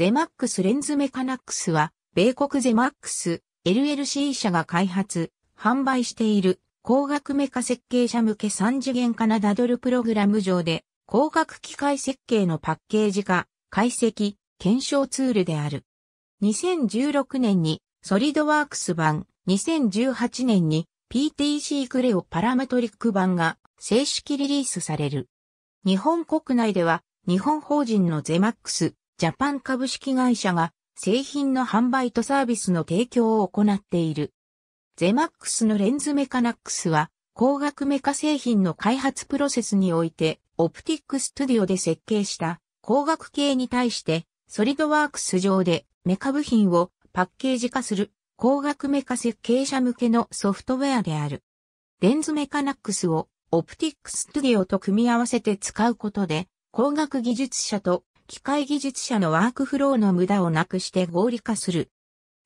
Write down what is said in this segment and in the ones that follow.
ゼマックスレンズメカナックスは、米国ゼマックス LLC 社が開発、販売している光学メカ設計者向け3次元カナダドルプログラム上で、光学機械設計のパッケージ化、解析、検証ツールである。2016年にソリドワークス版、2018年に PTC クレオパラメトリック版が正式リリースされる。日本国内では日本法人のゼマックスジャパン株式会社が製品の販売とサービスの提供を行っている。ゼマックスのレンズメカナックスは光学メカ製品の開発プロセスにおいてオプティックストゥディオで設計した光学系に対してソリドワークス上でメカ部品をパッケージ化する光学メカ設計者向けのソフトウェアである。レンズメカナックスをオプティックストゥディオと組み合わせて使うことで、光学技術者と機械技術者のワークフローの無駄をなくして合理化する。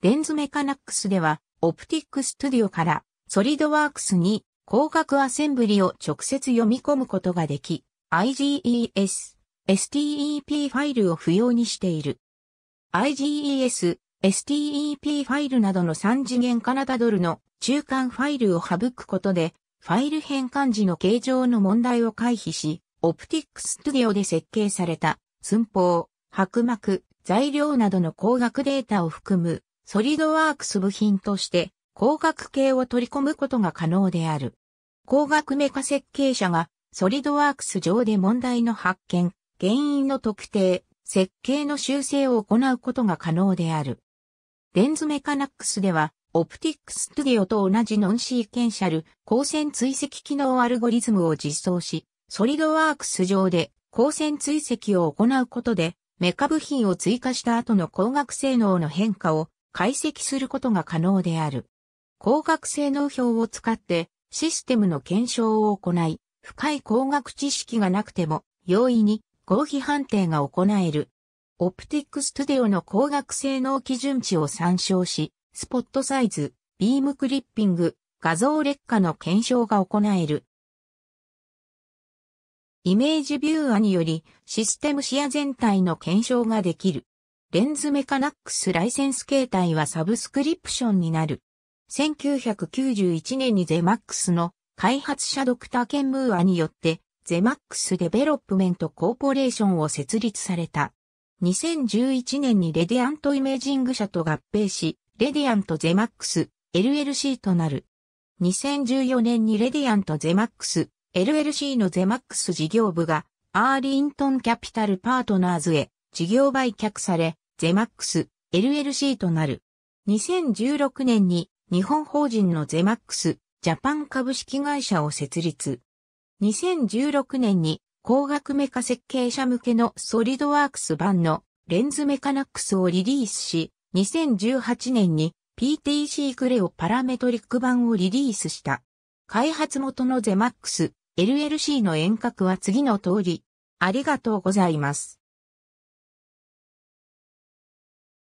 レンズメカナックスでは、オプティックストゥディオから、ソリドワークスに、光学アセンブリを直接読み込むことができ、IGES、STEP ファイルを不要にしている。IGES、STEP ファイルなどの3次元カナダドルの中間ファイルを省くことで、ファイル変換時の形状の問題を回避し、オプティックストゥディオで設計された寸法、白膜、材料などの工学データを含む、ソリドワークス部品として、工学系を取り込むことが可能である。工学メカ設計者が、ソリドワークス上で問題の発見、原因の特定、設計の修正を行うことが可能である。レンズメカナックスでは、オプティックストゥディオと同じノンシーケンシャル、光線追跡機能アルゴリズムを実装し、ソリドワークス上で光線追跡を行うことで、メカ部品を追加した後の光学性能の変化を解析することが可能である。光学性能表を使ってシステムの検証を行い、深い光学知識がなくても容易に合否判定が行える。オプティックストゥデオの光学性能基準値を参照し、スポットサイズ、ビームクリッピング、画像劣化の検証が行える。イメージビューアによりシステム視野全体の検証ができる。レンズメカナックスライセンス形態はサブスクリプションになる。1991年にゼマックスの開発者ドクターケンムーアによってゼマックスデベロップメントコーポレーションを設立された。2011年にレディアントイメージング社と合併し、レディアントゼマックス LLC となる。2014年にレディアントゼマックス LLC のゼマックス事業部がアーリントンキャピタルパートナーズへ事業売却され、ゼマックス LLC となる。2016年に日本法人のゼマックスジャパン株式会社を設立。2016年に工学メカ設計者向けのソリドワークス版のレンズメカナックスをリリースし、2018年に PTC クレオパラメトリック版をリリースした。開発元のゼマックス LLC の遠隔は次の通り、ありがとうございます。